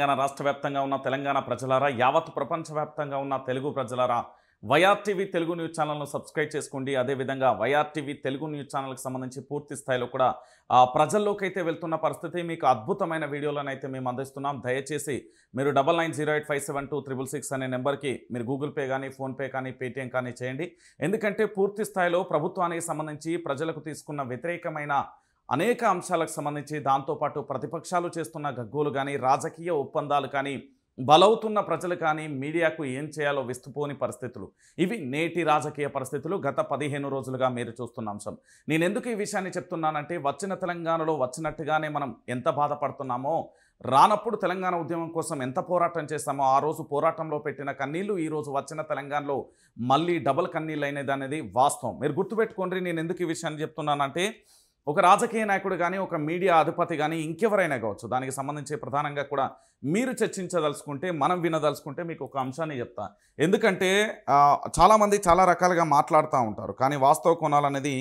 తెలంగాణ రాష్ట్ర వ్యాప్తంగా ఉన్న తెలంగాణ ప్రజలారా యావత్ ప్రపంచవ్యాప్తంగా ఉన్న తెలుగు ప్రజలారా వైఆర్టీవీ తెలుగు న్యూస్ ఛానల్ను సబ్స్క్రైబ్ చేసుకోండి అదేవిధంగా వైఆర్టీవీ తెలుగు న్యూస్ ఛానల్కి సంబంధించి పూర్తి స్థాయిలో కూడా ప్రజల్లోకి అయితే వెళ్తున్న పరిస్థితి మీకు అద్భుతమైన వీడియోలను అయితే మేము అందిస్తున్నాం దయచేసి మీరు double nine zero eight five seven two triple six అనే నెంబర్కి మీరు గూగుల్ పే కానీ ఫోన్పే కానీ పేటిఎం కానీ చేయండి ఎందుకంటే పూర్తి స్థాయిలో ప్రభుత్వానికి సంబంధించి ప్రజలకు తీసుకున్న వ్యతిరేకమైన అనేక అంశాలకు సంబంధించి దాంతోపాటు ప్రతిపక్షాలు చేస్తున్న గగ్గోలు కానీ రాజకీయ ఒప్పందాలు కానీ బలవుతున్న ప్రజలు కానీ మీడియాకు ఏం చేయాలో విస్తుపోని పరిస్థితులు ఇవి నేటి రాజకీయ పరిస్థితులు గత పదిహేను రోజులుగా మీరు చూస్తున్న అంశం నేను ఎందుకు ఈ విషయాన్ని చెప్తున్నానంటే వచ్చిన తెలంగాణలో వచ్చినట్టుగానే మనం ఎంత బాధపడుతున్నామో రానప్పుడు తెలంగాణ ఉద్యమం కోసం ఎంత పోరాటం చేస్తామో ఆ రోజు పోరాటంలో పెట్టిన కన్నీళ్లు ఈరోజు వచ్చిన తెలంగాణలో మళ్ళీ డబుల్ కన్నీళ్ళు అనేది వాస్తవం మీరు గుర్తుపెట్టుకోండి నేను ఎందుకు ఈ విషయాన్ని చెప్తున్నానంటే ఒక రాజకీయ నాయకుడు కానీ ఒక మీడియా అధిపతి కానీ ఇంకెవరైనా కావచ్చు దానికి సంబంధించి ప్రధానంగా కూడా మీరు చర్చించదలుచుకుంటే మనం వినదలుచుకుంటే మీకు ఒక అంశాన్ని చెప్తా ఎందుకంటే చాలామంది చాలా రకాలుగా మాట్లాడుతూ ఉంటారు కానీ వాస్తవ కోణాలనేది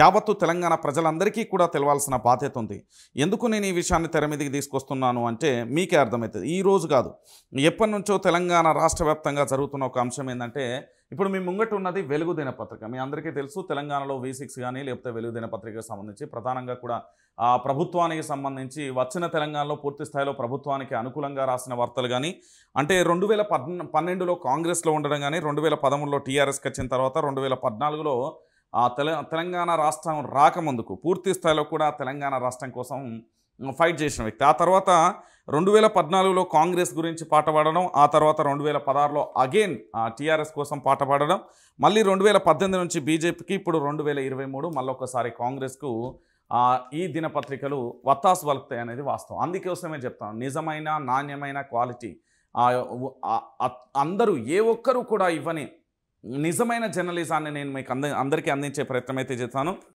యావత్తు తెలంగాణ ప్రజలందరికీ కూడా తెలవాల్సిన బాధ్యత ఉంది ఎందుకు నేను ఈ విషయాన్ని తెర మీదకి తీసుకొస్తున్నాను అంటే మీకే అర్థమవుతుంది ఈ రోజు కాదు ఎప్పటి నుంచో తెలంగాణ రాష్ట్ర జరుగుతున్న ఒక అంశం ఏంటంటే ఇప్పుడు మీ ముంగట ఉన్నది వెలుగు దినపత్రిక మీ అందరికీ తెలుసు తెలంగాణలో వి సిక్స్ కానీ లేకపోతే వెలుగు దినపత్రికకు సంబంధించి ప్రధానంగా కూడా ప్రభుత్వానికి సంబంధించి వచ్చిన తెలంగాణలో పూర్తి స్థాయిలో ప్రభుత్వానికి అనుకూలంగా రాసిన వార్తలు కానీ అంటే రెండు వేల పన్నెండులో కాంగ్రెస్లో ఉండడం కానీ రెండు వేల పదమూడులో టీఆర్ఎస్కి వచ్చిన తర్వాత రెండు వేల పద్నాలుగులో తెలంగాణ రాష్ట్రం రాకముందుకు పూర్తి స్థాయిలో కూడా తెలంగాణ రాష్ట్రం కోసం ఫైట్ చేసిన వ్యక్తి ఆ తర్వాత రెండు వేల పద్నాలుగులో కాంగ్రెస్ గురించి పాట పాడడం ఆ తర్వాత రెండు వేల పదహారులో అగైన్ టీఆర్ఎస్ కోసం పాట పాడడం మళ్ళీ రెండు వేల పద్దెనిమిది నుంచి బీజేపీకి ఇప్పుడు రెండు వేల ఇరవై మూడు మళ్ళీ ఒకసారి కాంగ్రెస్కు ఈ దినపత్రికలు వత్తాసు వలుపుతాయి అనేది వాస్తవం అందుకోసమే చెప్తాను నిజమైన నాణ్యమైన క్వాలిటీ అందరూ ఏ ఒక్కరూ కూడా ఇవ్వని నిజమైన జర్నలిజాన్ని నేను మీకు అంద అందరికీ అందించే ప్రయత్నం అయితే చేస్తాను